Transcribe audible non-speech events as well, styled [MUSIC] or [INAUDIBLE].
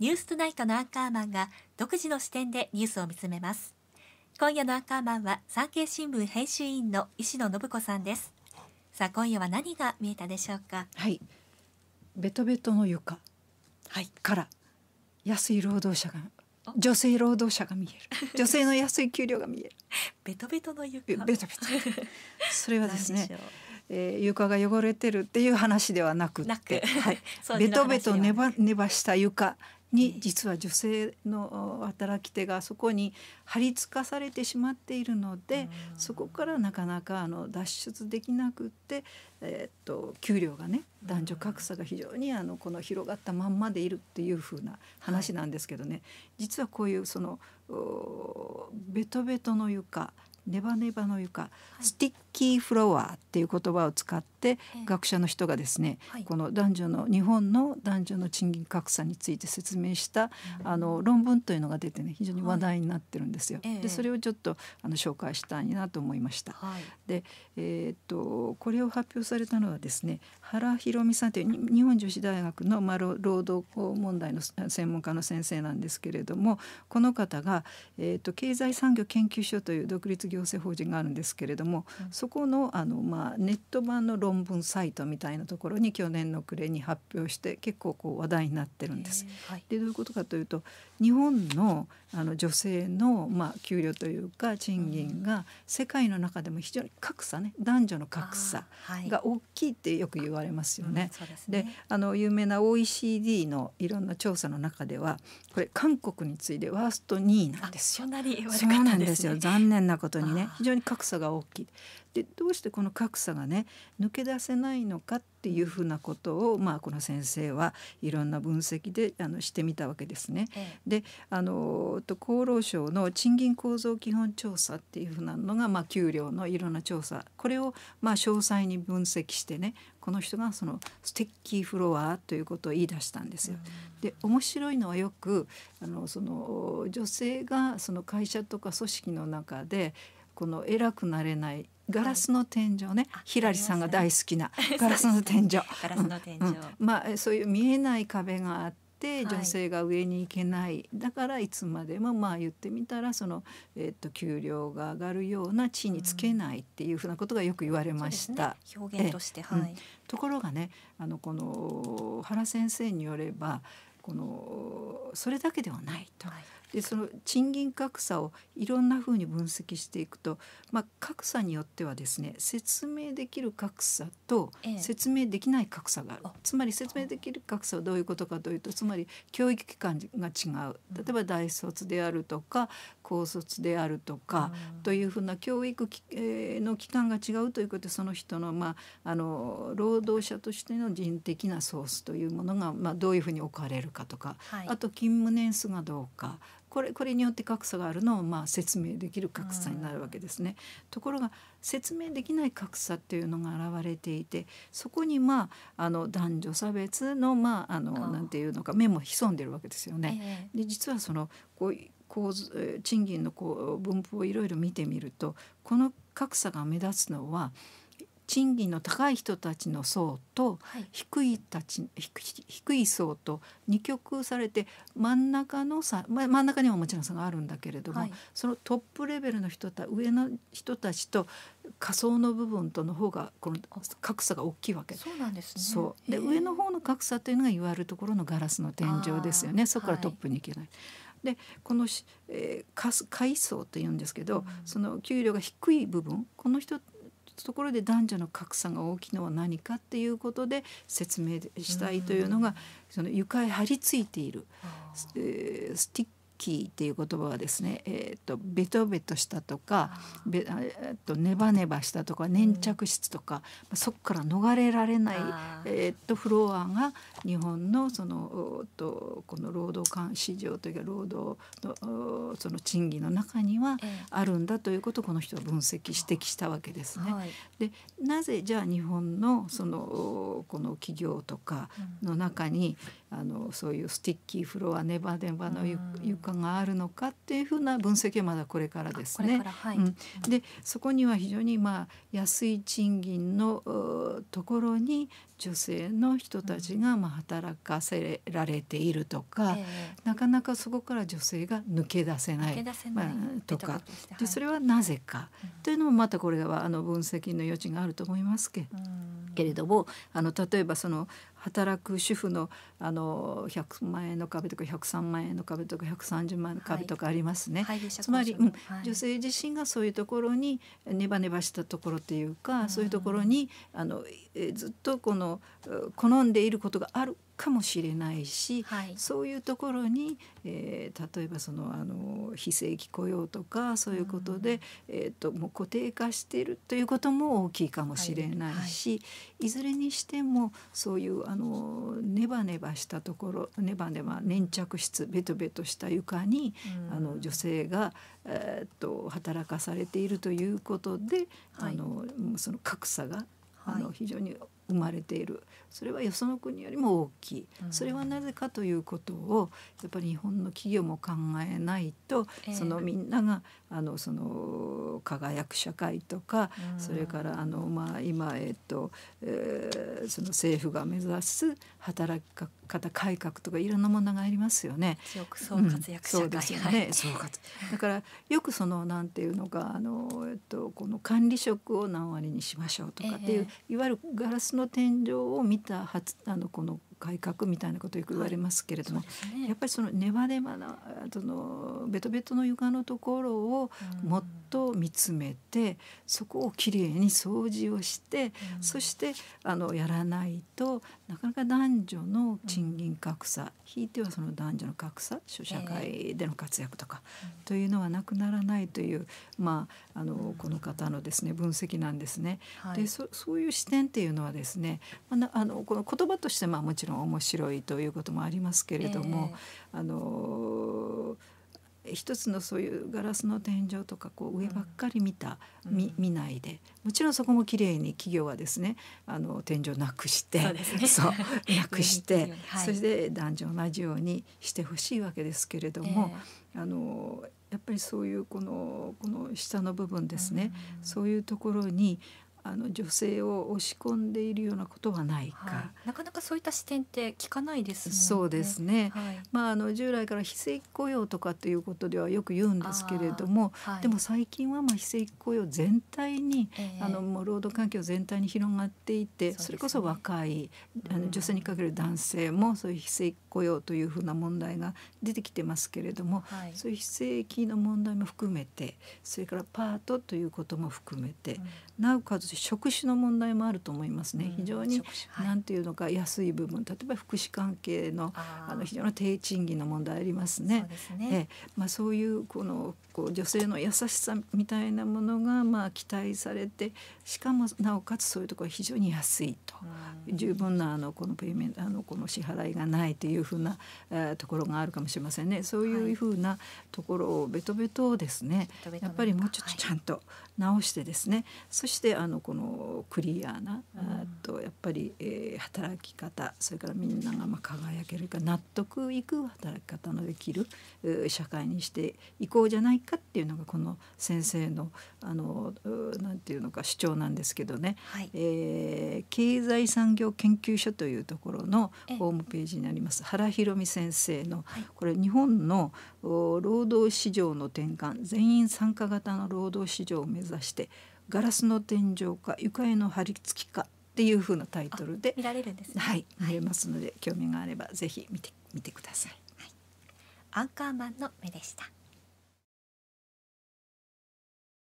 ニューストナイトのアンカーマンが独自の視点でニュースを見つめます。今夜のアンカーマンは産経新聞編集員の石野信子さんです。さあ今夜は何が見えたでしょうか。はい。ベトベトの床はい、から安い労働者が女性労働者が見える。[LAUGHS] 女性の安い給料が見える。ベトベトの床。ベトベト。[LAUGHS] それはですね。えー、床が汚れてるっていう話ではなくてはい、[LAUGHS] ベトベトねばねばした床に実は女性の働き手がそこに張り付かされてしまっているので、そこからなかなかあの脱出できなくって、えー、っと給料がね男女格差が非常にあのこの広がったまんまでいるっていう風な話なんですけどね、はい、実はこういうそのベトベトの床ネバネバの床、はい、スティッキーフロアっていう言葉を使って学者の人がですね、はい、この男女の日本の男女の賃金格差について説明した、あの論文というのが出てね非常に話題になってるんですよ。はい、でそれをちょっとあの紹介したいなと思いました。で、えー、っとこれを発表されたのはですね原博美さんという日本女子大学の、まあ、労働問題の専門家の先生なんですけれどもこの方が、えー、っと経済産業研究所という独立業行政法人があるんですけれども、うん、そこのあの、まあ、ネット版の論文サイトみたいなところに去年の暮れに発表して結構こう話題になってるんです。はい、でどういうことかというと日本のあの女性の、まあ、給料というか賃金が世界の中でも非常に格差ね男女の格差が大きいってよく言われますよね。はいうん、で、ね、あの有名な OECD のいろんな調査の中ではこれ韓国に次いでワースト2位なんですよ。そ、ね、そうなんですよ残念なこととにね非常に格差が大きい。でどうしてこの格差がね抜け出せないのかっていうふうなことを、まあ、この先生はいろんな分析であのしてみたわけですね。ええ、であのと厚労省の賃金構造基本調査っていうふうなのが、まあ、給料のいろんな調査これを、まあ、詳細に分析してねこの人がそのステッキーフロアということを言い出したんですよ。で面白いのはよくあのその女性がその会社とか組織の中でこの偉くなれないガラスの天井ね、はい、ひらりさんが大好きな [LAUGHS] ガラスの天井まあそういう見えない壁があって女性が上に行けない、はい、だからいつまでもまあ言ってみたらその、えー、と給料が上がるような地位につけないっていうふうなことがよく言われました。うんね、表現として、はい、うん、ところがねあのこの原先生によればこのそれだけではないと。はいでその賃金格差をいろんなふうに分析していくと、まあ、格差によってはですね説明できる格差と説明できない格差がある、ええ、つまり説明できる格差はどういうことかというとつまり教育機関が違う例えば大卒であるとか高卒であるとか、というふうな教育の機関が違うということでその人の,、まあ、あの労働者としての人的なソースというものが、まあ、どういうふうに置かれるかとか、はい、あと勤務年数がどうか。これこれによって格差があるのをまあ説明できる格差になるわけですね。ところが説明できない格差っていうのが現れていてそこにまああの男女差別のまああのなんていうのか面も潜んでるわけですよね。で実はそのこう構図賃金のこう分布をいろいろ見てみるとこの格差が目立つのは賃金の高い人たちの層と、低いたち低い層と二極されて真ん中の差、ま真ん中にももちろん差があるんだけれども、はい、そのトップレベルの人た上の人たちと仮想の部分との方がこの格差が大きいわけそうなんですねそうで上の方の格差というのがいわゆるところのガラスの天井ですよねそこからトップに行けない。はいでこの、えー、階層というんですけど、うん、その給料が低い部分この人ところで男女の格差が大きいのは何かっていうことで説明したいというのが、その床へ張り付いている、えー、スティッキーっていう言葉はですね、えーと、とベトベトしたとかべ、えーと、とネバネバしたとか粘着質とか、うん、そこから逃れられない、えーと、フロアが日本のそのとこの労働間市場というか労働のその賃金の中にはあるんだということをこの人は分析指摘したわけですね。はい、でなぜじゃあ日本のそのこの企業とかの中に、あのそういうスティッキーフロアネバネバの床があるのかっていうふうな分析はまだこれからですね。はいうん、でそこには非常にまあ安い賃金のところに女性の人たちがまあ働かせられているとか、うんえー、なかなかそこから女性が抜け出せないまあ、とかでそれはなぜか、というのもまたこれはあの分析の余地があると思いますけ,、れどもあの例えばその働く主婦のあの100万円の壁とか103万円の壁とか130万円の壁とかありますね、はい、つまり、うんはい、女性自身がそういうところにネバネバしたところっていうか、うん、そういうところにあのずっとこの好んでいることがあるかもしれないし、はい、そういうところに、えー、例えばそのあの非正規雇用とかそういうことで、うん、えーと、もう固定化しているということも大きいかもしれないし、はいはい、いずれにしてもそういうあのネバネバしたところネバネバ粘着質ベトベトした床に、うん、あの女性が、えーっと、働かされているということで、はい、あのその格差が、あの非常に生まれているそれはよその国よりも大きいそれはなぜかということをやっぱり日本の企業も考えないと、そのみんながあのその輝く社会とか、それからあの、まあ、今、えっとえその政府が目指す働き方改革とかいろんなものがありますよね。強く総活躍社会、うん、そうですね。総活。だからよくそのなんていうのかあのえっとこの管理職を何割にしましょうとかっていう、えー、いわゆるガラスの天井を見たはつあのこの改革みたいなことよく言われますけれども、はいね、やっぱりそのネバネバなそのベトベトの床のところをもっと見つめて、うん、そこをきれいに掃除をして、うん、そしてあのやらないとなかなか男女の賃金格差、ひいてはその男女の格差社会での活躍とか、えー、というのはなくならないという、まあ、あのこの方のですね分析なんですね。はい、でそそういう視点っていうのはですね、まあ、あのこの言葉としてまあもちろんの面白いということもありますけれども、えー、あの一つのそういうガラスの天井とかこう上ばっかり見た、うん、見ないでもちろんそこも綺麗に企業はですねあの天井なくしてそう、ね [LAUGHS] そう、なくして、はい、それで男女同じようにしてほしいわけですけれども、えー、あのやっぱりそういうこのこの下の部分ですね、うん、そういうところにあの女性を押し込んでいるようなことはないか、はい、なかなかそういった視点って聞かないです、ね、そうですね、はい、まああの従来から非正規雇用とかということではよく言うんですけれども、はい、でも最近はまあ非正規雇用全体に、えー、あのもう労働環境全体に広がっていて、そ、ね、れこそ若いあの女性にかける男性もそういう非正規雇用というふうな問題が出てきてますけれども、そういう非正規の問題も含めてそれからパートということも含めて、うん、なおかつ職種の問題もあると思いますね、うん、非常に何ていうのか安い部分例えば福祉関係のあの非常に低賃金の問題ありますね。そうねえまあ、そういうこのこう女性の優しさみたいなものがまあ期待されてしかもなおかつそういうところは非常に安いと、うん、十分なあのこのペイメントあのこの支払いがないというふうな、えー、ところがあるかもしれませんねそういうふうなところをベトベトをですね、はい、やっぱりもうちょっとちゃんと直してですね、はい、そしてあののこのクリアな、うん、とやっぱり、えー、働き方それからみんながまあ輝けるか納得いく働き方のできる社会にしていこうじゃないかっていうのがこの先生のあのて言うのか主張なんですけどね、はい、えー、経済産業研究所というところのホームページになります原博美先生の、はい、これ日本の労働市場の転換全員参加型の労働市場を目指して「ガラスの天井か床への張り付きか」っていう風なタイトルで見られるんです、ね、はい見れますので、はい、興味があればぜひ見て見てください、はい、アンカーマンの目でした